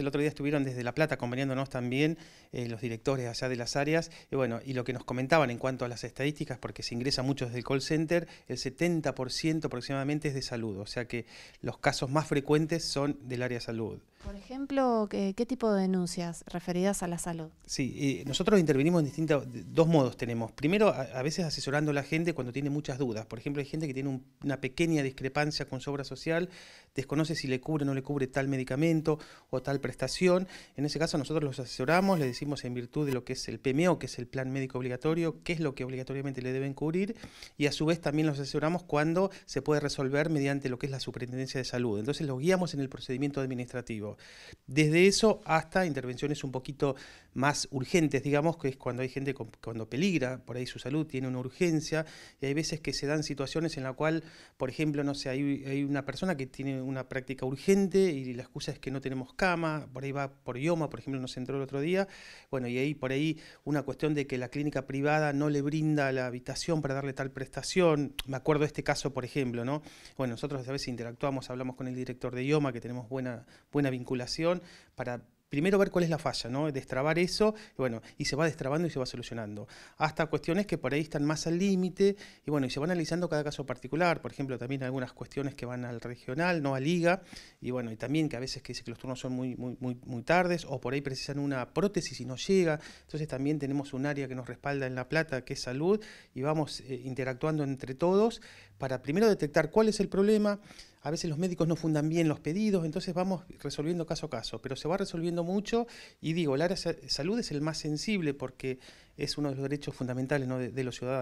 El otro día estuvieron desde La Plata acompañándonos también eh, los directores allá de las áreas y bueno, y lo que nos comentaban en cuanto a las estadísticas, porque se ingresa mucho desde el call center, el 70% aproximadamente es de salud, o sea que los casos más frecuentes son del área salud. Por ejemplo, ¿qué, tipo de denuncias referidas a la salud? Sí, nosotros intervenimos en distintos, dos modos tenemos. Primero, a, veces asesorando a la gente cuando tiene muchas dudas. Por ejemplo, hay gente que tiene una pequeña discrepancia con su obra social, desconoce si le cubre o no le cubre tal medicamento o tal prestación. En ese caso, nosotros los asesoramos, le decimos en virtud de lo que es el PMO, e que es el plan médico obligatorio, qué es lo que obligatoriamente le deben cubrir y a su vez también los asesoramos cuando se puede resolver mediante lo que es la Superintendencia de Salud. Entonces los guiamos en el procedimiento administrativo. Desde eso hasta intervenciones un poquito más urgentes, digamos, que es cuando hay gente cuando peligra por ahí su salud, tiene una urgencia, y hay veces que se dan situaciones en la cual, por ejemplo, no sé, hay, una persona que tiene una práctica urgente y la excusa es que no tenemos cama, por ahí va por IOMA, por ejemplo, nos entró el otro día, bueno, y ahí por ahí una cuestión de que la clínica privada no le brinda la habitación para darle tal prestación, me acuerdo de este caso, por ejemplo, ¿no? Bueno, nosotros a veces interactuamos, hablamos con el director de IOMA, que tenemos buena, buena vinculación para primero ver cuál es la falla, ¿no? Destrabar eso, y bueno, y se va destrabando y se va solucionando. Hasta cuestiones que por ahí están más al límite, y bueno, y se va analizando cada caso particular. Por ejemplo, también algunas cuestiones que van al regional, no a liga, y bueno, y también que a veces que que los turnos son muy, muy, muy, tardes, o por ahí precisan una prótesis y no llega. Entonces también tenemos un área que nos respalda en La Plata, que es salud, y vamos eh, interactuando entre todos para primero detectar cuál es el problema, a veces los médicos no fundan bien los pedidos, entonces vamos resolviendo caso a caso, pero se va resolviendo mucho y digo, el área de salud es el más sensible porque es uno de los derechos fundamentales de los ciudadanos.